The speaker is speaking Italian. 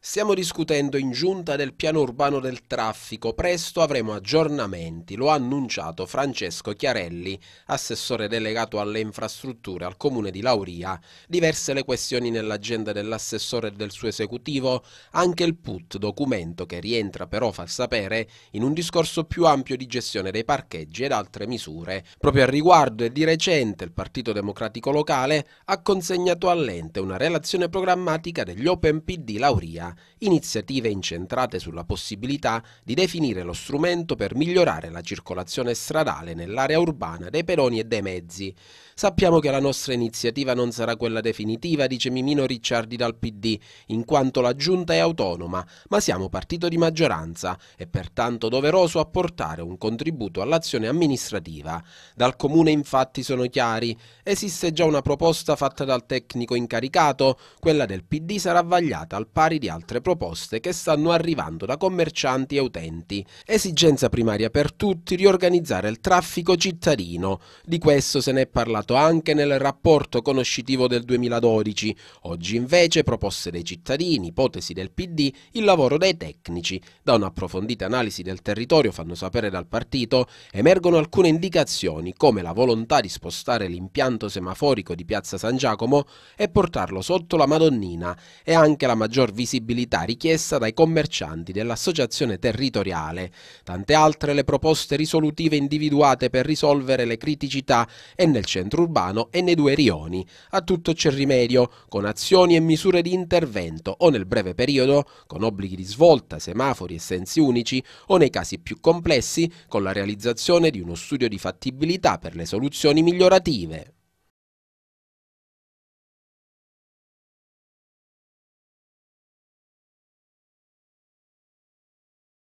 Stiamo discutendo in giunta del piano urbano del traffico, presto avremo aggiornamenti, lo ha annunciato Francesco Chiarelli, assessore delegato alle infrastrutture al comune di Lauria. Diverse le questioni nell'agenda dell'assessore e del suo esecutivo, anche il PUT, documento che rientra però, far sapere, in un discorso più ampio di gestione dei parcheggi ed altre misure. Proprio a riguardo e di recente il Partito Democratico Locale ha consegnato all'ente una relazione programmatica degli Open PD Lauria iniziative incentrate sulla possibilità di definire lo strumento per migliorare la circolazione stradale nell'area urbana dei peroni e dei mezzi. Sappiamo che la nostra iniziativa non sarà quella definitiva, dice Mimino Ricciardi dal PD, in quanto la giunta è autonoma, ma siamo partito di maggioranza, e pertanto doveroso apportare un contributo all'azione amministrativa. Dal comune infatti sono chiari, esiste già una proposta fatta dal tecnico incaricato, quella del PD sarà vagliata al pari di altre altre proposte che stanno arrivando da commercianti e utenti. Esigenza primaria per tutti riorganizzare il traffico cittadino. Di questo se ne è parlato anche nel rapporto conoscitivo del 2012. Oggi invece proposte dei cittadini, ipotesi del PD, il lavoro dei tecnici. Da un'approfondita analisi del territorio, fanno sapere dal partito, emergono alcune indicazioni come la volontà di spostare l'impianto semaforico di Piazza San Giacomo e portarlo sotto la Madonnina e anche la maggior visibilità disponibilità richiesta dai commercianti dell'associazione territoriale, tante altre le proposte risolutive individuate per risolvere le criticità e nel centro urbano e nei due rioni. A tutto c'è rimedio, con azioni e misure di intervento o nel breve periodo, con obblighi di svolta, semafori e sensi unici, o nei casi più complessi, con la realizzazione di uno studio di fattibilità per le soluzioni migliorative.